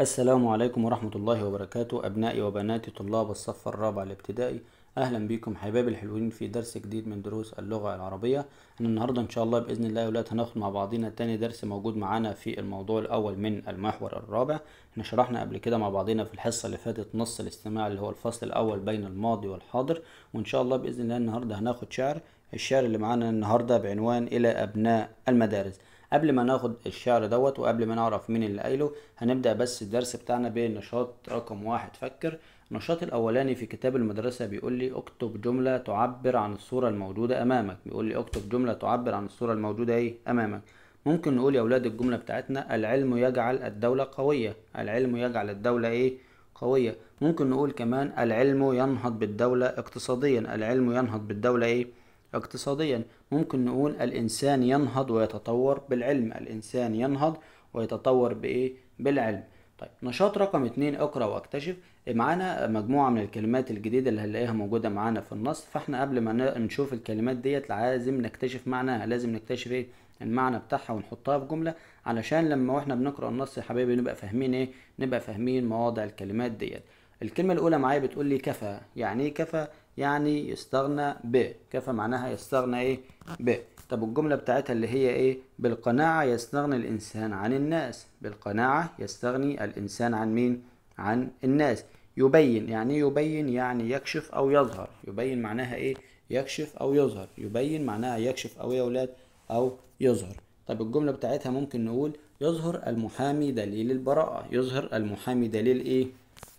السلام عليكم ورحمة الله وبركاته أبنائي وبناتي طلاب الصف الرابع الابتدائي أهلا بكم حبايب الحلوين في درس جديد من دروس اللغة العربية أنا النهاردة إن شاء الله بإذن الله يا ولاد هناخد مع بعضينا تاني درس موجود معانا في الموضوع الأول من المحور الرابع احنا شرحنا قبل كده مع بعضينا في الحصة اللي فاتت نص الاستماع اللي هو الفصل الأول بين الماضي والحاضر وإن شاء الله بإذن الله النهاردة هناخد شعر الشعر اللي معانا النهاردة بعنوان إلى أبناء المدارس قبل ما ناخد الشعر دوت وقبل ما نعرف مين اللي قايله هنبدأ بس الدرس بتاعنا بنشاط رقم واحد فكر النشاط الأولاني في كتاب المدرسة بيقول لي اكتب جملة تعبر عن الصورة الموجودة أمامك بيقول لي اكتب جملة تعبر عن الصورة الموجودة إيه أمامك ممكن نقول يا أولاد الجملة بتاعتنا العلم يجعل الدولة قوية العلم يجعل الدولة إيه قوية ممكن نقول كمان العلم ينهض بالدولة اقتصاديا العلم ينهض بالدولة إيه اقتصاديا ممكن نقول الإنسان ينهض ويتطور بالعلم الإنسان ينهض ويتطور بإيه؟ بالعلم طيب نشاط رقم اتنين اقرا واكتشف معانا مجموعة من الكلمات الجديدة اللي هنلاقيها موجودة معانا في النص فاحنا قبل ما نشوف الكلمات ديت لازم نكتشف معناها لازم نكتشف ايه المعنى بتاعها ونحطها في جملة علشان لما واحنا بنقرا النص يا حبايبي نبقى فاهمين ايه نبقى فاهمين مواضع الكلمات ديت الكلمة الأولى معايا بتقول لي كفى يعني ايه كفى يعني يستغنى ب كفى معناها يستغنى ايه ب طب الجملة بتاعتها اللي هي ايه بالقناعة يستغني الانسان عن الناس بالقناعة يستغني الانسان عن مين عن الناس يبين يعني يبين يعني يكشف او يظهر يبين معناها ايه يكشف او يظهر يبين معناها يكشف او يا اولاد او يظهر طب الجملة بتاعتها ممكن نقول يظهر المحامي دليل البراءة يظهر المحامي دليل ايه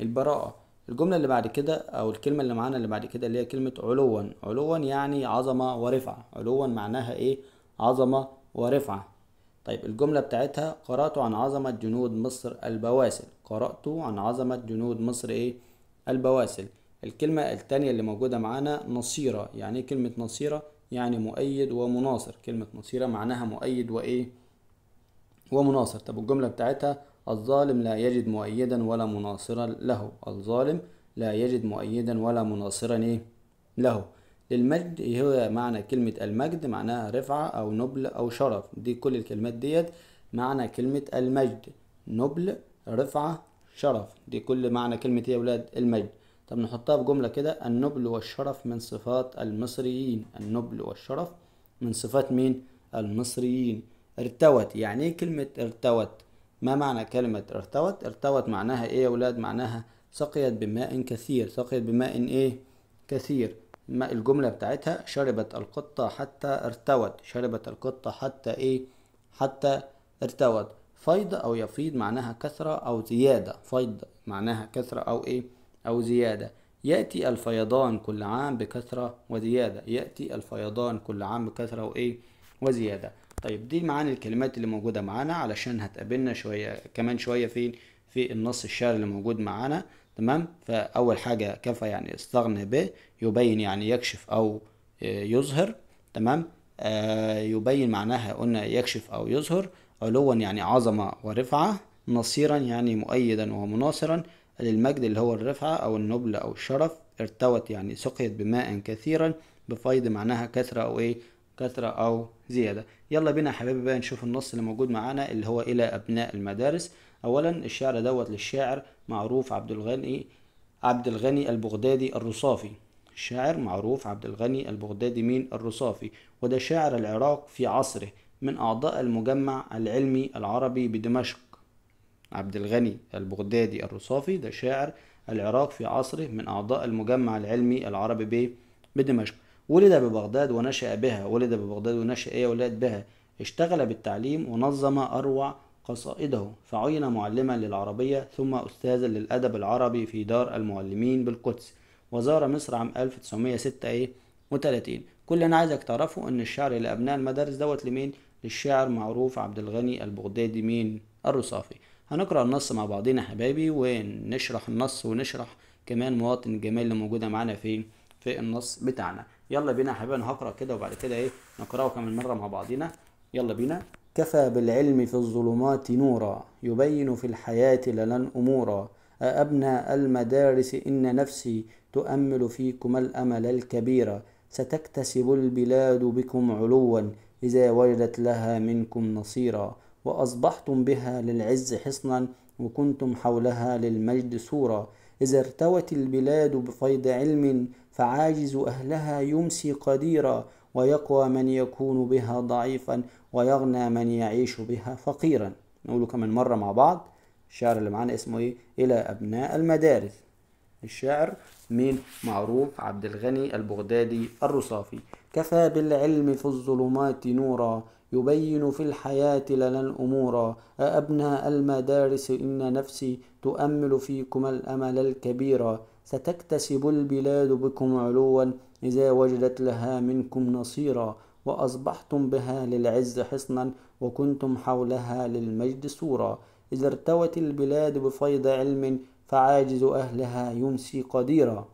البراءة الجملة اللي بعد كده أو الكلمة اللي معانا اللي بعد كده اللي هي كلمة علوا علوا يعني عظمة ورفعة علوا معناها إيه عظمة ورفعة طيب الجملة بتاعتها قرأت عن عظمة جنود مصر البواسل قرأت عن عظمة جنود مصر إيه البواسل الكلمة التانية اللي موجودة معانا نصيرة يعني إيه كلمة نصيرة يعني مؤيد ومناصر كلمة نصيرة معناها مؤيد وإيه ومناصر طب الجملة بتاعتها الظالم لا يجد مؤيدا ولا مناصرا له الظالم لا يجد مؤيدا ولا مناصرا إيه؟ له المجد هو معنى كلمة المجد معناها رفعة أو نبل أو شرف دي كل الكلمات ديت معنى كلمة المجد نبل رفعة شرف دي كل معنى كلمة إيه يا ولاد المجد طب نحطها في جملة كده النبل والشرف من صفات المصريين النبل والشرف من صفات مين المصريين ارتوت يعني ايه كلمة ارتوت ما معنى كلمة ارتوت ارتوت معناها ايه يا ولاد معناها سقيت بماء كثير سقيت بماء ايه كثير ما الجملة بتاعتها شربت القطة حتى ارتوت شربت القطة حتى ايه حتى ارتوت فيض او يفيض معناها كثرة او زيادة فيض معناها كثرة او ايه او زيادة يأتي الفيضان كل عام بكثرة وزيادة يأتي الفيضان كل عام بكثرة وايه وزيادة طيب دي معاني الكلمات اللي موجودة معانا علشان هتقابلنا شوية كمان شوية فين في النص الشعري اللي موجود معانا تمام فأول حاجة كفى يعني استغنى به يبين يعني يكشف أو يظهر تمام آه يبين معناها قلنا يكشف أو يظهر علوا يعني عظمة ورفعة نصيرا يعني مؤيدا ومناصرا للمجد اللي هو الرفعة أو النبل أو الشرف ارتوت يعني سقيت بماء كثيرا بفيض معناها كثرة أو إيه كثرة أو زيادة يلا بينا يا حبايبي بقى نشوف النص اللي موجود معانا اللي هو إلى أبناء المدارس أولا الشعر دوت للشاعر معروف عبد الغني عبد الغني البغدادي الرصافي الشاعر معروف عبد الغني البغدادي مين الرصافي وده شاعر العراق في عصره من أعضاء المجمع العلمي العربي بدمشق عبد الغني البغدادي الرصافي ده شاعر العراق في عصره من أعضاء المجمع العلمي العربي بدمشق ولد ببغداد ونشأ بها ولد ببغداد ونشأ إيه ولاد بها اشتغل بالتعليم ونظم أروع قصائده فعين معلما للعربية ثم أستاذا للأدب العربي في دار المعلمين بالقدس وزار مصر عام 1936 إيه كل أنا عايزك تعرفه أن الشعر لأبناء المدارس دوت لمين؟ للشاعر معروف عبد الغني البغدادي مين؟ الرصافي هنقرأ النص مع بعضنا حبايبي ونشرح النص ونشرح كمان مواطن الجمال اللي موجودة معانا في في النص بتاعنا يلا بينا يا انا هقرا كده وبعد كده ايه نقراه كمان مره مع بعضينا يلا بينا كفى بالعلم في الظلمات نورا يبين في الحياة لنا أمورا أأبنى المدارس إن نفسي تؤمل فيكم الأمل الكبير ستكتسب البلاد بكم علوا إذا وجدت لها منكم نصيرا وأصبحتم بها للعز حصنا وكنتم حولها للمجد سورا إذا ارتوت البلاد بفيض علم فعاجز أهلها يمسي قديرا ويقوى من يكون بها ضعيفا ويغنى من يعيش بها فقيرا نقوله كمان مرة مع بعض الشعر اللي معانا اسمه ايه إلى أبناء المدارس الشاعر من معروف عبد الغني البغدادي الرصافي كفى بالعلم في الظلمات نورا يبين في الحياة لنا الأمور أأبناء المدارس إن نفسي تؤمل فيكم الأمل الكبير ستكتسب البلاد بكم علوا إذا وجدت لها منكم نصيرا وأصبحتم بها للعز حصنا وكنتم حولها للمجد سورا إذا ارتوت البلاد بفيض علم فعاجز أهلها يمسي قديرا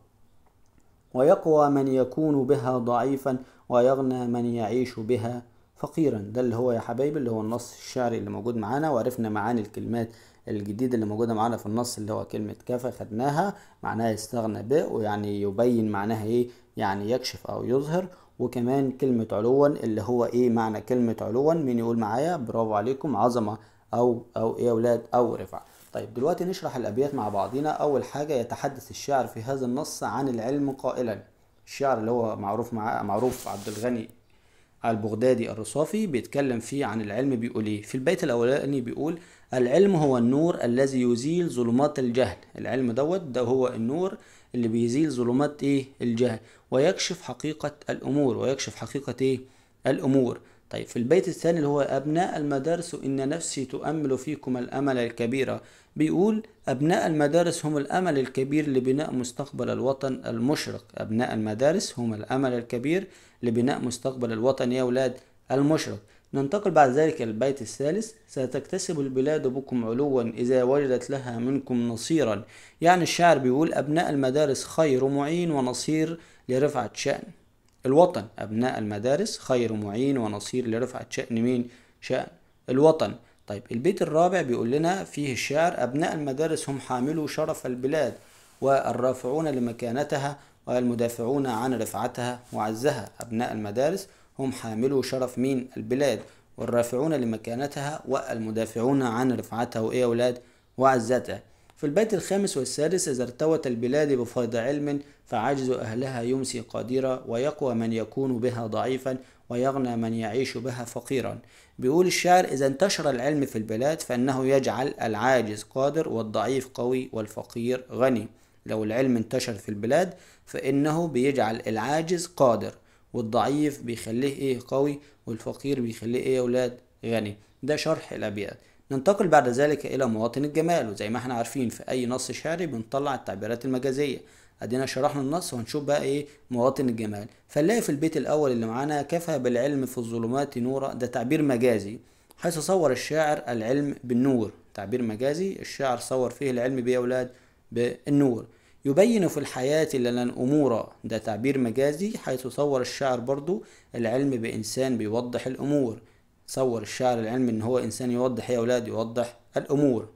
ويقوى من يكون بها ضعيفا ويغنى من يعيش بها فقيرا ده اللي هو يا حبايبي اللي هو النص الشعري اللي موجود معانا وعرفنا معاني الكلمات الجديد اللي موجودة معانا في النص اللي هو كلمة كفى خدناها معناها يستغنى به ويعني يبين معناها ايه يعني يكشف او يظهر وكمان كلمة علوا اللي هو ايه معنى كلمة علوا مين يقول معايا برافو عليكم عظمة او او ايه يا اولاد او رفع طيب دلوقتي نشرح الابيات مع بعضينا اول حاجة يتحدث الشاعر في هذا النص عن العلم قائلا الشعر اللي هو معروف مع معروف عبد الغني البغدادي الرصافي بيتكلم فيه عن العلم بيقول ايه في البيت الاولاني بيقول العلم هو النور الذي يزيل ظلمات الجهل العلم دوت ده هو النور اللي بيزيل ظلمات ايه الجهل ويكشف حقيقة الامور ويكشف حقيقة ايه الامور طيب في البيت الثاني اللي هو أبناء المدارس إن نفسي تؤمل فيكم الأمل الكبير بيقول أبناء المدارس هم الأمل الكبير لبناء مستقبل الوطن المشرق أبناء المدارس هم الأمل الكبير لبناء مستقبل الوطن يا أولاد المشرق ننتقل بعد ذلك إلى البيت الثالث ستكتسب البلاد بكم علوا إذا وجدت لها منكم نصيرا يعني الشاعر بيقول أبناء المدارس خير معين ونصير لرفعة شأن الوطن أبناء المدارس خير معين ونصير لرفعة شأن مين شأن الوطن طيب البيت الرابع بيقول لنا فيه الشعر أبناء المدارس هم حاملو شرف البلاد والرافعون لمكانتها والمدافعون عن رفعتها وعزها أبناء المدارس هم حاملو شرف مين البلاد والرافعون لمكانتها والمدافعون عن رفعتها وإيه أولاد وعزتها في البيت الخامس والسادس إذا ارتوت البلاد بفيض علم فعجز أهلها يمسي قديرا ويقوى من يكون بها ضعيفا ويغنى من يعيش بها فقيرا بيقول الشاعر إذا انتشر العلم في البلاد فإنه يجعل العاجز قادر والضعيف قوي والفقير غني لو العلم انتشر في البلاد فإنه بيجعل العاجز قادر والضعيف بيخليه ايه قوي والفقير بيخليه ايه يا ولاد غني ده شرح الابيات ننتقل بعد ذلك الى مواطن الجمال وزي ما احنا عارفين في اي نص شعري بنطلع التعبيرات المجازيه ادينا شرحنا النص وهنشوف بقى ايه مواطن الجمال فنلاقي في البيت الاول اللي معانا كفى بالعلم في الظلمات نورا ده تعبير مجازي حيث صور الشاعر العلم بالنور تعبير مجازي الشاعر صور فيه العلم بيه اولاد بالنور يبين في الحياة لنا الأمور ده تعبير مجازي حيث صور الشاعر برضو العلم بإنسان بيوضح الأمور صور الشاعر العلم إن هو إنسان يوضح يا أولاد يوضح الأمور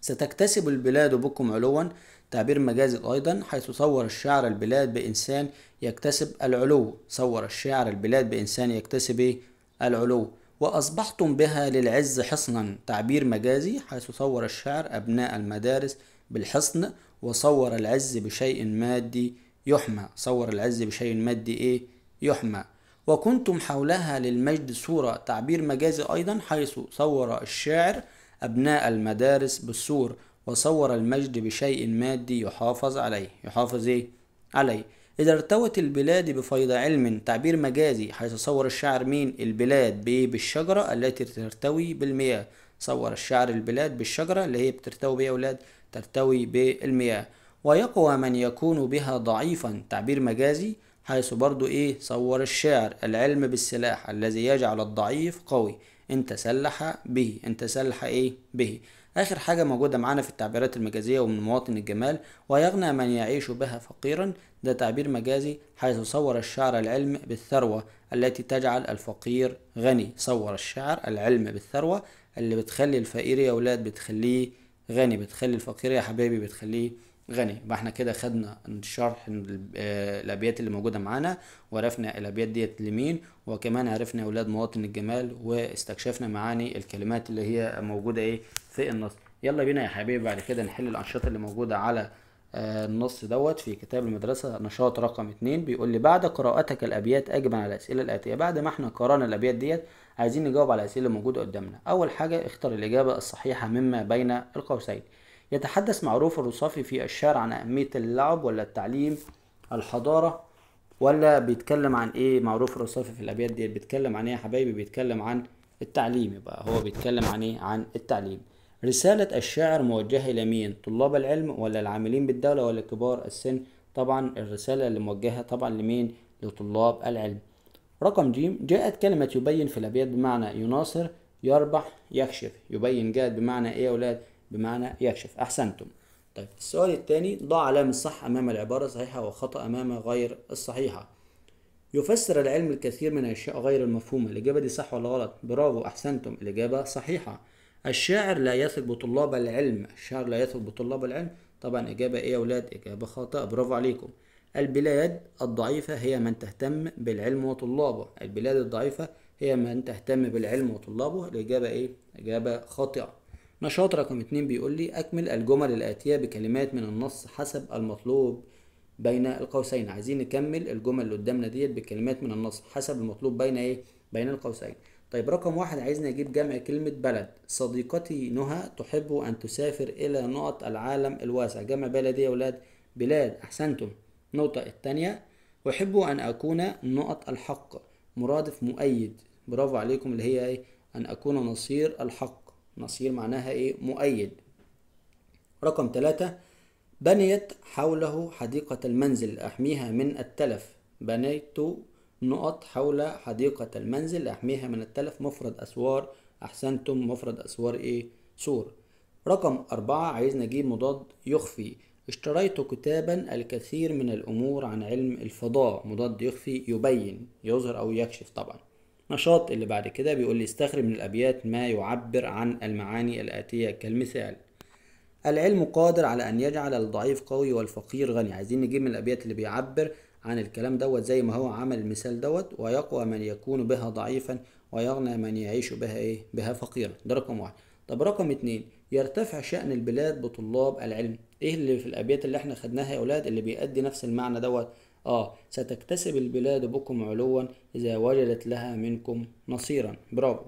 ستكتسب البلاد بكم علوا تعبير مجازي أيضا حيث صور الشاعر البلاد بإنسان يكتسب العلو صور الشاعر البلاد بإنسان يكتسب إيه؟ العلو وأصبحتم بها للعز حصنا تعبير مجازي حيث صور الشعر أبناء المدارس بالحصن وصور العز بشيء مادي يحمى صور العز بشيء مادي ايه يحمى وكنتم حولها للمجد صورة تعبير مجازي أيضا حيث صور الشاعر أبناء المدارس بالسور وصور المجد بشيء مادي يحافظ عليه يحافظ إيه؟ عليه إذا ارتوت البلاد بفيض علم تعبير مجازي حيث صور الشاعر مين البلاد بإيه بالشجرة التي ترتوي بالمياه صور الشاعر البلاد بالشجرة اللي هي بترتوي بيها أولاد ترتوي بالمياه ويقوى من يكون بها ضعيفا تعبير مجازي حيث برضو ايه صور الشعر العلم بالسلاح الذي يجعل الضعيف قوي ان تسلح به ان تسلح ايه به اخر حاجه موجوده معانا في التعبيرات المجازيه ومن مواطن الجمال ويغنى من يعيش بها فقيرا ده تعبير مجازي حيث صور الشعر العلم بالثروه التي تجعل الفقير غني صور الشعر العلم بالثروه اللي بتخلي الفقير يا ولاد بتخليه غني بتخلي الفقير يا حبايبي بتخليه غني يبقى احنا كده خدنا شرح آه، الابيات اللي موجوده معانا وعرفنا الابيات ديت لمين وكمان عرفنا اولاد مواطن الجمال واستكشفنا معاني الكلمات اللي هي موجوده ايه في النص يلا بينا يا حبايبي بعد كده نحل الانشطه اللي موجوده على النص دوت في كتاب المدرسة نشاط رقم اتنين بيقول لي بعد قراءتك الأبيات أجب على الأسئلة الآتية بعد ما احنا قرأنا الأبيات ديت عايزين نجاوب على الأسئلة الموجودة قدامنا أول حاجة اختر الإجابة الصحيحة مما بين القوسين يتحدث معروف الرصافي في الشعر عن أهمية اللعب ولا التعليم الحضارة ولا بيتكلم عن إيه معروف الرصافي في الأبيات ديت بيتكلم عن إيه يا حبايبي بيتكلم عن التعليم يبقى هو بيتكلم عن إيه عن التعليم رسالة الشاعر موجهة إلى مين؟ طلاب العلم ولا العاملين بالدولة ولا كبار السن؟ طبعا الرسالة اللي موجهة طبعا لمين؟ لطلاب العلم. رقم ج جاءت كلمة يبين في الأبيات بمعنى يناصر يربح يكشف يبين جاءت بمعنى إيه يا أولاد؟ بمعنى يكشف أحسنتم. طيب السؤال الثاني ضع علامة صح أمام العبارة الصحيحة وخطأ أمام غير الصحيحة. يفسر العلم الكثير من الأشياء غير المفهومة، الإجابة دي صح ولا غلط؟ برافو أحسنتم الإجابة صحيحة. الشاعر لا يثق بطلاب العلم الشاعر لا يثق بطلاب العلم طبعا إجابة إيه يا أولاد إجابة خاطئة برافو عليكم البلاد الضعيفة هي من تهتم بالعلم وطلابه البلاد الضعيفة هي من تهتم بالعلم وطلابه الإجابة إيه؟ إجابة خاطئة نشاط رقم اتنين بيقول لي أكمل الجمل الآتية بكلمات من النص حسب المطلوب بين القوسين عايزين نكمل الجمل اللي قدامنا ديت بكلمات من النص حسب المطلوب بين إيه؟ بين القوسين طيب رقم واحد عايزني اجيب جمع كلمة بلد صديقتي نهى تحب ان تسافر الى نقط العالم الواسع جمع بلد يا ولاد بلاد احسنتم النقطة التانية احب ان اكون نقط الحق مرادف مؤيد برافو عليكم اللي هي ايه ان اكون نصير الحق نصير معناها ايه مؤيد رقم ثلاثة بنيت حوله حديقة المنزل أحميها من التلف بنيت نقط حول حديقة المنزل لأحميها من التلف مفرد أسوار أحسنتم مفرد أسوار إيه سور رقم أربعة عايز نجيب مضاد يخفي اشتريت كتابا الكثير من الأمور عن علم الفضاء مضاد يخفي يبين يظهر أو يكشف طبعا نشاط اللي بعد كده بيقول لي استخرج من الأبيات ما يعبر عن المعاني الآتية كالمثال العلم قادر على أن يجعل الضعيف قوي والفقير غني عايزين نجيب من الأبيات اللي بيعبر عن الكلام دوت زي ما هو عمل المثال دوت ويقوى من يكون بها ضعيفا ويغنى من يعيش بها ايه بها فقيرا ده رقم واحد طب رقم اتنين يرتفع شأن البلاد بطلاب العلم ايه اللي في الابيات اللي احنا خدناها يا اولاد اللي بيأدي نفس المعنى دوت اه ستكتسب البلاد بكم علوا اذا وجدت لها منكم نصيرا برافو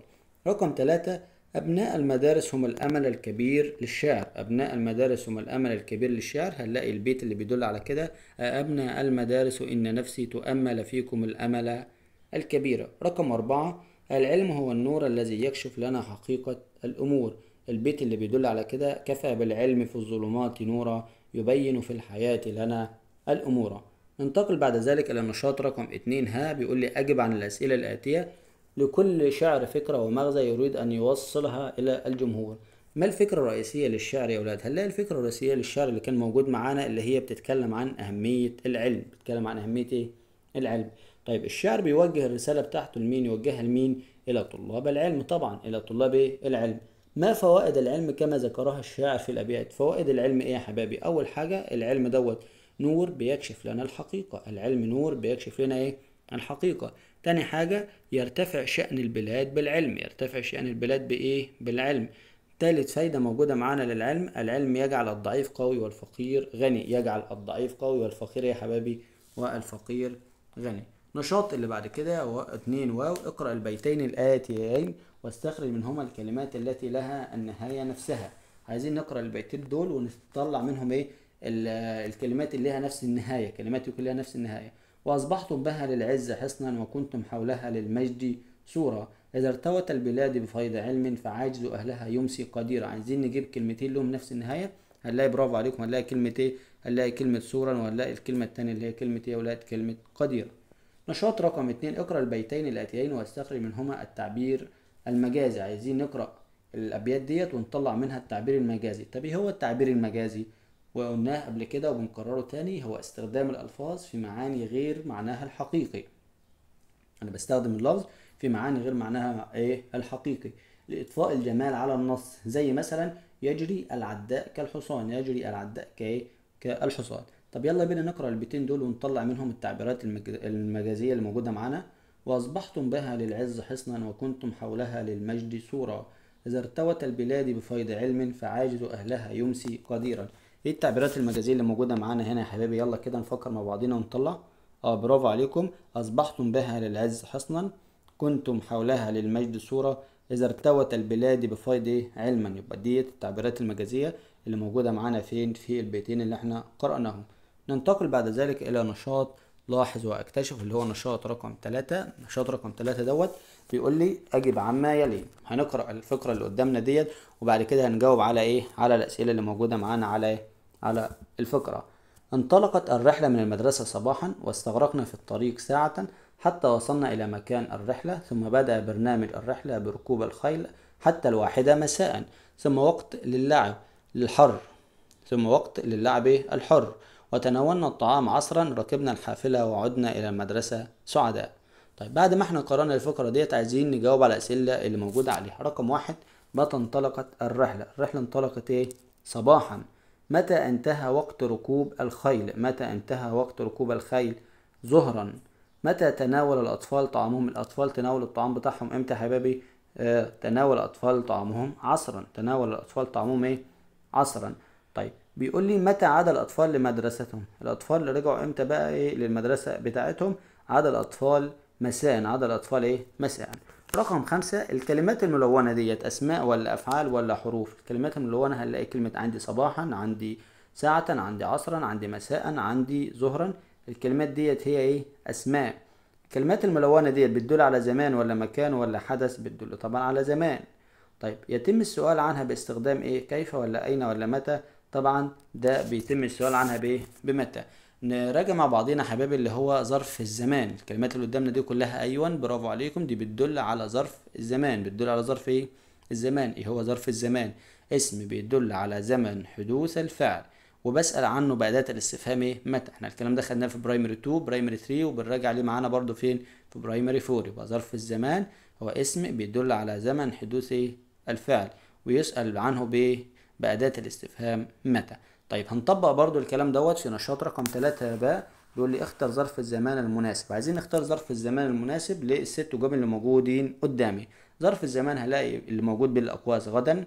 رقم ثلاثة أبناء المدارس هم الأمل الكبير للشعر أبناء المدارس هم الأمل الكبير للشعر هنلاقي البيت اللي بيدل على كده أبناء المدارس إن نفسي تؤمل فيكم الأمل الكبيرة رقم أربعة العلم هو النور الذي يكشف لنا حقيقة الأمور البيت اللي بيدل على كده كفى بالعلم في الظلمات نورا يبين في الحياة لنا الأمور ننتقل بعد ذلك إلى النشاط رقم اتنين ها بيقول لي أجب عن الأسئلة الآتية لكل شعر فكرة ومغزى يريد أن يوصلها إلى الجمهور ما الفكرة الرئيسية للشعر يا أولاد؟ هنلاقي الفكرة الرئيسية للشعر اللي كان موجود معانا اللي هي بتتكلم عن أهمية العلم بتتكلم عن أهمية إيه؟ العلم طيب الشعر بيوجه الرسالة بتاعته لمين؟ يوجهها لمين؟ إلى طلاب العلم طبعا إلى طلاب إيه؟ العلم ما فوائد العلم كما ذكرها الشاعر في الأبيات؟ فوائد العلم إيه يا حبايبي؟ أول حاجة العلم دوت نور بيكشف لنا الحقيقة العلم نور بيكشف لنا إيه؟ الحقيقة تاني حاجة يرتفع شأن البلاد بالعلم يرتفع شأن البلاد بإيه؟ بالعلم تالت فايدة موجودة معانا للعلم العلم يجعل الضعيف قوي والفقير غني يجعل الضعيف قوي والفقير يا حبايبي والفقير غني نشاط اللي بعد كده هو اتنين واو اقرأ البيتين الآتيين واستخرج منهما الكلمات التي لها النهاية نفسها عايزين نقرأ البيتين دول ونطلع منهم ايه الكلمات اللي لها نفس النهاية كلمات يكون لها نفس النهاية وأصبحتم بها للعز حصنا وكنتم حولها للمجد سورة إذا ارتوت البلاد بفيض علم فعاجز أهلها يمسي قدير عايزين نجيب كلمتين لهم نفس النهاية هنلاقي برافو عليكم هنلاقي كلمة إيه هنلاقي كلمة سورا وهنلاقي الكلمة التانية اللي هي كلمة إيه ولقيت كلمة قدير نشاط رقم اتنين اقرأ البيتين الآتيين واستخرج منهما التعبير المجازي عايزين نقرأ الأبيات ديت ونطلع منها التعبير المجازي طب إيه هو التعبير المجازي وقلناه قبل كده وبنكرره تاني هو استخدام الألفاظ في معاني غير معناها الحقيقي أنا بستخدم اللفظ في معاني غير معناها إيه الحقيقي لإطفاء الجمال على النص زي مثلا يجري العداء كالحصان يجري العداء كإيه كالحصان طب يلا بينا نقرأ البيتين دول ونطلع منهم التعبيرات المجازية اللي موجودة معانا وأصبحتم بها للعز حصنا وكنتم حولها للمجد سورا إذا ارتوت البلاد بفيض علم فعاجز أهلها يمسي قديرا ايه التعبيرات المجازيه اللي موجوده معانا هنا يا حبايبي يلا كده نفكر مع بعضينا ونطلع اه برافو عليكم اصبحتم بها للعز حصنا كنتم حولها للمجد صوره اذا ارتوت البلاد بفيض إيه؟ علما يبقى ديت التعبيرات المجازيه اللي موجوده معانا فين في البيتين اللي احنا قراناهم ننتقل بعد ذلك الى نشاط لاحظ واكتشف اللي هو نشاط رقم 3 نشاط رقم 3 دوت بيقول لي اجب عما يلي هنقرا الفقره اللي قدامنا ديت وبعد كده هنجاوب على ايه على الاسئله اللي موجوده معانا على على الفقرة انطلقت الرحلة من المدرسة صباحا واستغرقنا في الطريق ساعة حتى وصلنا إلى مكان الرحلة ثم بدأ برنامج الرحلة بركوب الخيل حتى الواحدة مساء ثم وقت للعب الحر ثم وقت للعب الحر وتناولنا الطعام عصرا ركبنا الحافلة وعدنا إلى المدرسة سعداء طيب بعد ما احنا قرأنا الفقرة ديت عايزين نجاوب على الأسئلة اللي موجودة عليها رقم واحد متى انطلقت الرحلة الرحلة انطلقت ايه صباحا متى انتهى وقت ركوب الخيل متى انتهى وقت ركوب الخيل ظهرا متى تناول الأطفال طعامهم الأطفال تناولوا الطعام بتاعهم امتى يا حبايبي آه تناول الأطفال طعامهم عصرا تناول الأطفال طعامهم ايه عصرا طيب بيقول لي متى عاد الأطفال لمدرستهم الأطفال اللي رجعوا امتى بقى ايه للمدرسة بتاعتهم عاد الأطفال مساء عاد الأطفال ايه مساء رقم خمسة الكلمات الملونة ديت أسماء ولا أفعال ولا حروف الكلمات الملونة هنلاقي كلمة عندي صباحا عندي ساعة عندي عصرا عندي مساء عندي ظهرا الكلمات ديت هي إيه أسماء الكلمات الملونة ديت بتدل على زمان ولا مكان ولا حدث بتدل طبعا على زمان طيب يتم السؤال عنها باستخدام إيه كيف ولا أين ولا متى طبعا ده بيتم السؤال عنها بإيه بمتى نراجع مع بعضينا حبايبي اللي هو ظرف الزمان الكلمات اللي قدامنا دي كلها ايون برافو عليكم دي بتدل على ظرف الزمان بتدل على ظرف ايه الزمان ايه هو ظرف الزمان اسم بيدل على زمن حدوث الفعل وبسأل عنه بأداة الاستفهام ايه متى احنا الكلام ده خدناه في برايمري 2 برايمري 3 وبنراجع عليه معانا برضو فين في برايمري 4 يبقى ظرف الزمان هو اسم بيدل على زمن حدوث إيه؟ الفعل ويسأل عنه بايه بأداة الاستفهام متى طيب هنطبق برضو الكلام دوت في نشاط رقم 3 باء بيقول لي اختر ظرف الزمان المناسب عايزين نختار ظرف الزمان المناسب للست وجاب اللي موجودين قدامي ظرف الزمان هلاقي اللي موجود بالاقواس غدا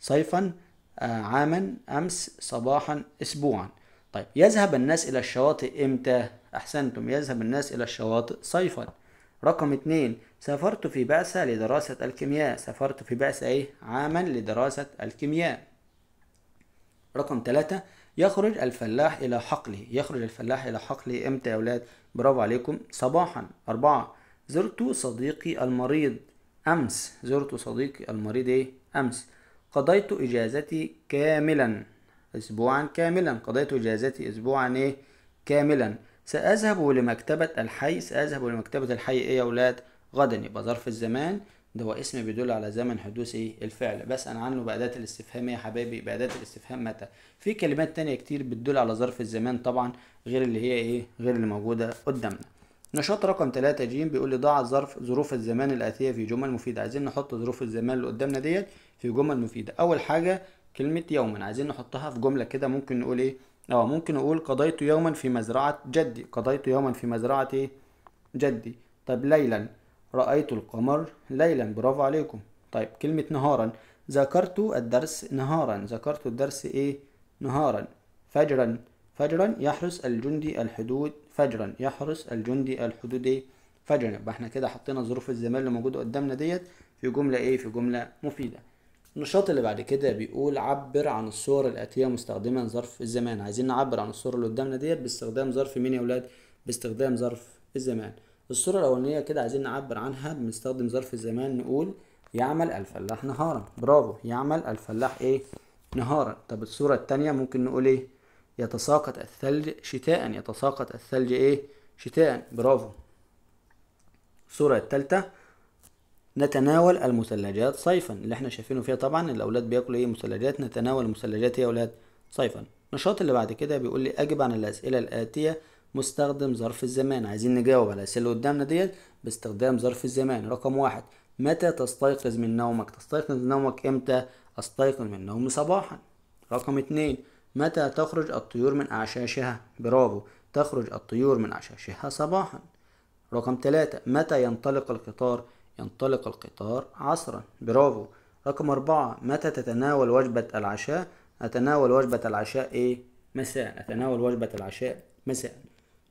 صيفا آه عاما امس صباحا اسبوعا طيب يذهب الناس الى الشواطئ امتى احسنتم يذهب الناس الى الشواطئ صيفا رقم اتنين سافرت في بعثة لدراسة الكيمياء سافرت في بعثة ايه عاما لدراسة الكيمياء رقم ثلاثة يخرج الفلاح إلى حقله يخرج الفلاح إلى حقله إمتى يا أولاد برافو عليكم صباحا أربعة زرت صديقي المريض أمس زرت صديقي المريض إيه أمس قضيت إجازتي كاملا أسبوعا كاملا قضيت إجازتي أسبوعا إيه كاملا سأذهب لمكتبة الحي سأذهب لمكتبة الحي إيه يا أولاد غدا يبقى ظرف الزمان ده هو اسم بيدل على زمن حدوث ايه الفعل بسأل عنه بأداة الاستفهام يا حبايبي بأداة الاستفهام متى في كلمات تانية كتير بتدل على ظرف الزمان طبعا غير اللي هي ايه غير اللي موجودة قدامنا نشاط رقم 3 ج بيقول لي ضع ظرف ظروف الزمان الآتية في جمل مفيدة عايزين نحط ظروف الزمان اللي قدامنا ديت في جمل مفيدة أول حاجة كلمة يوما عايزين نحطها في جملة كده ممكن نقول ايه اه ممكن نقول قضيت يوما في مزرعة جدي قضيت يوما في مزرعة ايه جدي طب ليلا رأيت القمر ليلا برافو عليكم طيب كلمة نهارا ذكرت الدرس نهارا ذكرت الدرس ايه نهارا فجرا فجرا يحرس الجندي الحدود فجرا يحرس الجندي الحدود ايه فجرا يبقى احنا كده حطينا ظروف الزمان اللي موجوده قدامنا ديت في جمله ايه في جمله مفيده النشاط اللي بعد كده بيقول عبر عن الصور الاتيه مستخدما ظرف الزمان عايزين نعبر عن الصور اللي قدامنا ديت باستخدام ظرف مين يا اولاد باستخدام ظرف الزمان الصورة الأولانية كده عايزين نعبر عنها بنستخدم ظرف الزمان نقول يعمل الفلاح نهارا برافو يعمل الفلاح إيه نهارا طب الصورة التانية ممكن نقول إيه يتساقط الثلج شتاء يتساقط الثلج إيه شتاء برافو الصورة التالتة نتناول المثلجات صيفا اللي احنا شايفينه فيها طبعا الاولاد بياكلوا ايه مثلجات نتناول المثلجات إيه يا اولاد صيفا النشاط اللي بعد كده بيقول لي اجب عن الاسئله الاتيه مستخدم ظرف الزمان عايزين نجاوب على الأسئلة اللي قدامنا ديت باستخدام ظرف الزمان رقم واحد متى تستيقظ من نومك تستيقظ من نومك امتى استيقظ من نومي صباحا رقم اتنين متى تخرج الطيور من أعشاشها برافو تخرج الطيور من أعشاشها صباحا رقم ثلاثة متى ينطلق القطار ينطلق القطار عصرا برافو رقم أربعة متى تتناول وجبة العشاء أتناول وجبة العشاء إيه؟ مساء أتناول وجبة العشاء مساء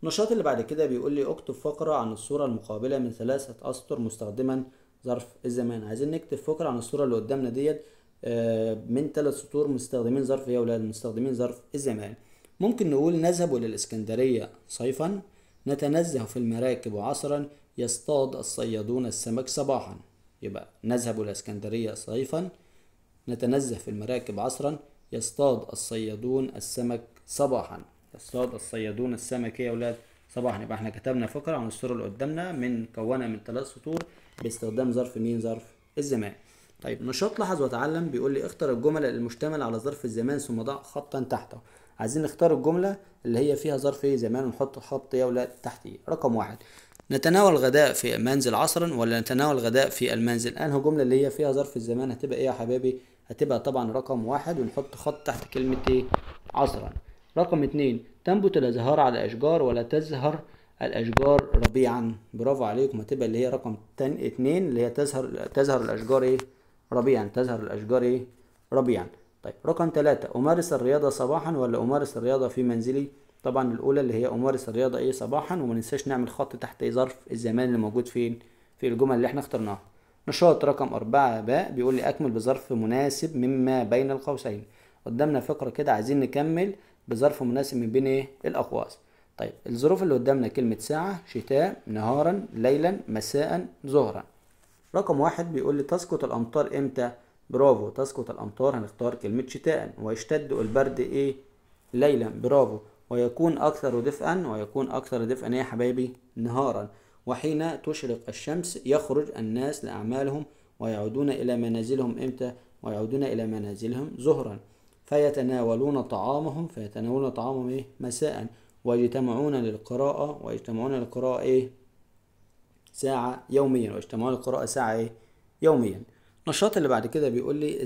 النشاط اللي بعد كده بيقول لي اكتب فقرة عن الصورة المقابلة من ثلاثة أسطر مستخدما ظرف الزمان عايزين نكتب فقرة عن الصورة اللي قدامنا ديت آه، من ثلاث سطور مستخدمين ظرف ايه ولاد مستخدمين ظرف الزمان ممكن نقول نذهب إلى الإسكندرية صيفا نتنزه في المراكب عصرا يصطاد الصيادون السمك صباحا يبقى نذهب إلى الإسكندرية صيفا نتنزه في المراكب عصرا يصطاد الصيادون السمك صباحا الصاد الصيادون السمك يا اولاد صباحا يبقى احنا كتبنا فقره عن الصوره اللي قدامنا من مكونه من ثلاث سطور باستخدام ظرف مين ظرف الزمان طيب نشاط لاحظ وتعلم بيقول لي اختر الجمل المشتمله على ظرف الزمان ثم ضع خطا تحته عايزين نختار الجمله اللي هي فيها ظرف ايه زمان ونحط خط يا اولاد ايه رقم واحد نتناول غداء في المنزل عصرا ولا نتناول غداء في المنزل انهي جمله اللي هي فيها ظرف الزمان هتبقى ايه يا حبايبي هتبقى طبعا رقم واحد ونحط خط تحت كلمه ايه عصرا رقم اتنين تنبت الأزهار على أشجار ولا تزهر الأشجار ربيعا برافو عليكم هتبقى اللي هي رقم اتنين اللي هي تزهر تزهر الأشجار إيه ربيعا تزهر الأشجار إيه ربيعا طيب رقم تلاتة أمارس الرياضة صباحا ولا أمارس الرياضة في منزلي طبعا الأولى اللي هي أمارس الرياضة إيه صباحا وما ننساش نعمل خط تحت ظرف الزمان اللي موجود فين في الجمل اللي احنا اخترناها نشاط رقم أربعة باء بيقول لي أكمل بظرف مناسب مما بين القوسين قدامنا فقرة كده عايزين نكمل بظرف مناسب من بين ايه الاقواس طيب الظروف اللي قدامنا كلمه ساعه شتاء نهارا ليلا مساء ظهرا رقم واحد بيقول لي تسقط الامطار امتى برافو تسقط الامطار هنختار كلمه شتاء ويشتد البرد ايه ليلا برافو ويكون اكثر دفئا ويكون اكثر دفئا إيه يا حبايبي نهارا وحين تشرق الشمس يخرج الناس لاعمالهم ويعودون الى منازلهم امتى ويعودون الى منازلهم ظهرا فيتناولون طعامهم فيتناولون طعامهم ايه مساء ويجتمعون للقراءة ويجتمعون للقراءة ايه ساعة يوميا ويجتمعون للقراءة ساعة ايه يوميا النشاط اللي بعد كده بيقول لي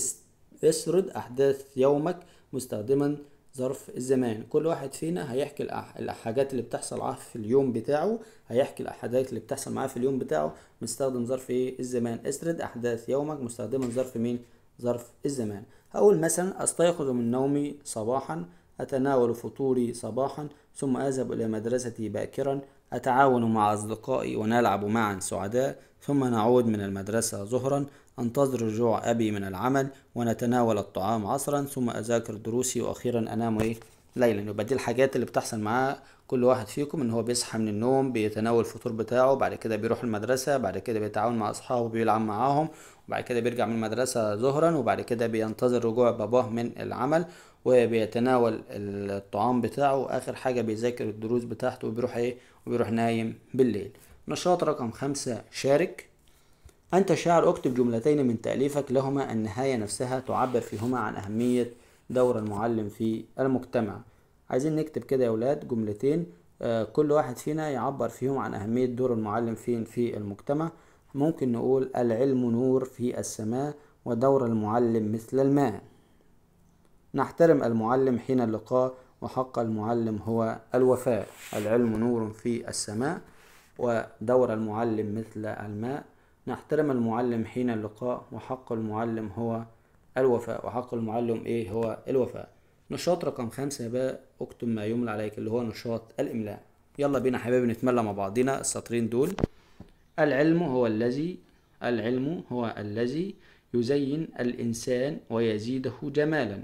اسرد احداث يومك مستخدما ظرف الزمان كل واحد فينا هيحكي الحاجات اللي بتحصل معاه في اليوم بتاعه هيحكي الحاجات اللي بتحصل معاه في اليوم بتاعه مستخدم ظرف ايه الزمان اسرد احداث يومك مستخدما ظرف مين ظرف الزمان أقول مثلا أستيقظ من نومي صباحا أتناول فطوري صباحا ثم أذهب إلى مدرستي باكرا أتعاون مع أصدقائي ونلعب معا سعداء ثم نعود من المدرسة ظهرا أنتظر رجوع أبي من العمل ونتناول الطعام عصرا ثم أذاكر دروسي وأخيرا أنام إيه ليلا يبقى دي الحاجات اللي بتحصل معاه كل واحد فيكم ان هو بيصحى من النوم بيتناول الفطور بتاعه بعد كده بيروح المدرسه بعد كده بيتعاون مع اصحابه بيلعب معاهم وبعد كده بيرجع من المدرسه ظهرا وبعد كده بينتظر رجوع باباه من العمل وبيتناول الطعام بتاعه واخر حاجه بيذاكر الدروس بتاعته وبيروح ايه وبيروح نايم بالليل نشاط رقم خمسة شارك أنت شاعر اكتب جملتين من تأليفك لهما النهاية نفسها تعبر فيهما عن أهمية دور المعلم في المجتمع عايزين نكتب كده يا ولاد جملتين آه، كل واحد فينا يعبر فيهم عن أهمية دور المعلم فين في المجتمع ممكن نقول العلم نور في السماء ودور المعلم مثل الماء نحترم المعلم حين اللقاء وحق المعلم هو الوفاء العلم نور في السماء ودور المعلم مثل الماء نحترم المعلم حين اللقاء وحق المعلم هو الوفاء وحق المعلم ايه هو الوفاء نشاط رقم خمسة بقى اكتب ما يملى عليك اللي هو نشاط الاملاء يلا بينا حبايبي نتملى مع بعضنا السطرين دول العلم هو الذي العلم هو الذي يزين الإنسان ويزيده جمالا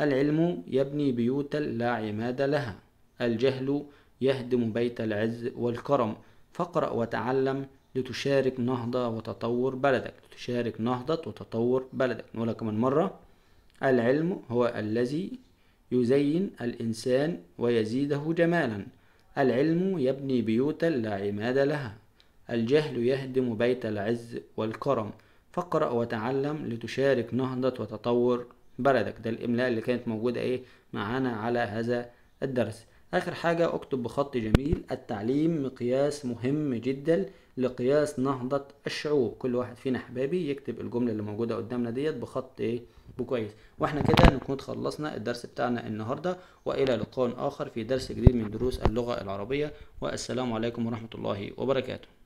العلم يبني بيوتا لا عماد لها الجهل يهدم بيت العز والكرم فاقرأ وتعلم لتشارك نهضة وتطور بلدك لتشارك نهضة وتطور بلدك نقولها كمان مرة العلم هو الذي يزين الإنسان ويزيده جمالا العلم يبني بيوتا لا عماد لها الجهل يهدم بيت العز والكرم فاقرأ وتعلم لتشارك نهضة وتطور بلدك ده الإملاء اللي كانت موجودة إيه معانا على هذا الدرس آخر حاجة أكتب بخط جميل التعليم مقياس مهم جدا لقياس نهضة الشعوب كل واحد فينا حبابي يكتب الجملة اللي موجودة قدامنا ديت بخط ايه بكويس واحنا كده نكون خلصنا الدرس بتاعنا النهاردة والى لقاء اخر في درس جديد من دروس اللغة العربية والسلام عليكم ورحمة الله وبركاته